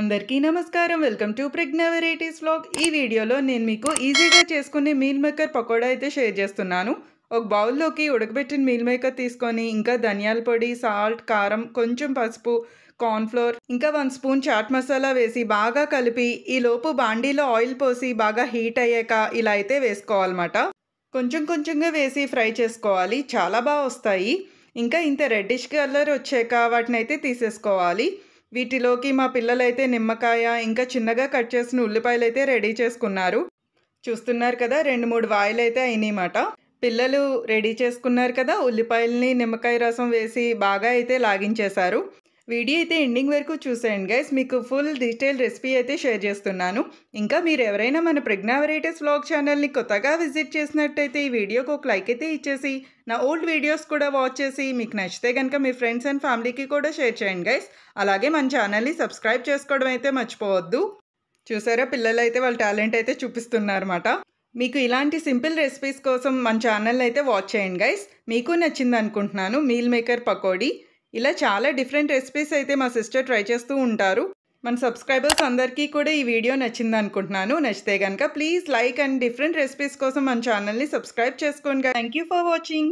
అందరికీ నమస్కారం welcome to Pragna varieties blog ఈ వీడియోలో నేను మీకు ఈజీగా చేసుకునే మీల్ మేకర్ పకోడా అయితే షేర్ చేస్తున్నాను ఒక బౌల్లోకి ఉడకబెట్టిన మీల్ మేకర్ తీసుకొని ఇంకా ధనియాల పొడి సాల్ట్ కారం కొంచెం పసుపు కార్న్ఫ్లోర్ ఇంకా వన్ స్పూన్ చాట్ మసాలా వేసి బాగా కలిపి ఈ లోపు బాండీలో ఆయిల్ పోసి బాగా హీట్ అయ్యాక ఇలా అయితే వేసుకోవాలన్నమాట కొంచెం కొంచెంగా వేసి ఫ్రై చేసుకోవాలి చాలా బాగా వస్తాయి ఇంకా ఇంత రెడ్డిష్ కలర్ వచ్చాక వాటిని అయితే తీసేసుకోవాలి వీటిలోకి మా పిల్లలైతే నిమ్మకాయ ఇంకా చిన్నగా కట్ చేసిన ఉల్లిపాయలు అయితే రెడీ చేసుకున్నారు చూస్తున్నారు కదా రెండు మూడు వాయిలు అయితే పిల్లలు రెడీ చేసుకున్నారు కదా ఉల్లిపాయల్ని నిమ్మకాయ రసం వేసి బాగా అయితే లాగించేశారు వీడియో అయితే ఎండింగ్ వరకు చూసేయండి గైస్ మీకు ఫుల్ డీటెయిల్ రెసిపీ అయితే షేర్ చేస్తున్నాను ఇంకా మీరు ఎవరైనా మన ప్రజ్ఞా వెరైటీస్ బ్లాగ్ ఛానల్ని కొత్తగా విజిట్ చేసినట్టయితే ఈ వీడియోకి ఒక లైక్ అయితే ఇచ్చేసి నా ఓల్డ్ వీడియోస్ కూడా వాచ్ చేసి మీకు నచ్చితే కనుక మీ ఫ్రెండ్స్ అండ్ ఫ్యామిలీకి కూడా షేర్ చేయండి గైస్ అలాగే మన ఛానల్ని సబ్స్క్రైబ్ చేసుకోవడం అయితే మర్చిపోవద్దు చూసారా పిల్లలు అయితే వాళ్ళ టాలెంట్ అయితే చూపిస్తున్నారన్నమాట మీకు ఇలాంటి సింపుల్ రెసిపీస్ కోసం మన ఛానల్ అయితే వాచ్ చేయండి గైస్ మీకు నచ్చింది అనుకుంటున్నాను మీల్ మేకర్ పకోడీ ఇలా చాలా డిఫరెంట్ రెసిపీస్ అయితే మా సిస్టర్ ట్రై చేస్తూ ఉంటారు మన సబ్స్క్రైబర్స్ అందరికీ కూడా ఈ వీడియో నచ్చింది అనుకుంటున్నాను నచ్చితే కనుక please like and different recipes కోసం మన ఛానల్ని సబ్స్క్రైబ్ చేసుకోండి థ్యాంక్ యూ ఫర్ వాచింగ్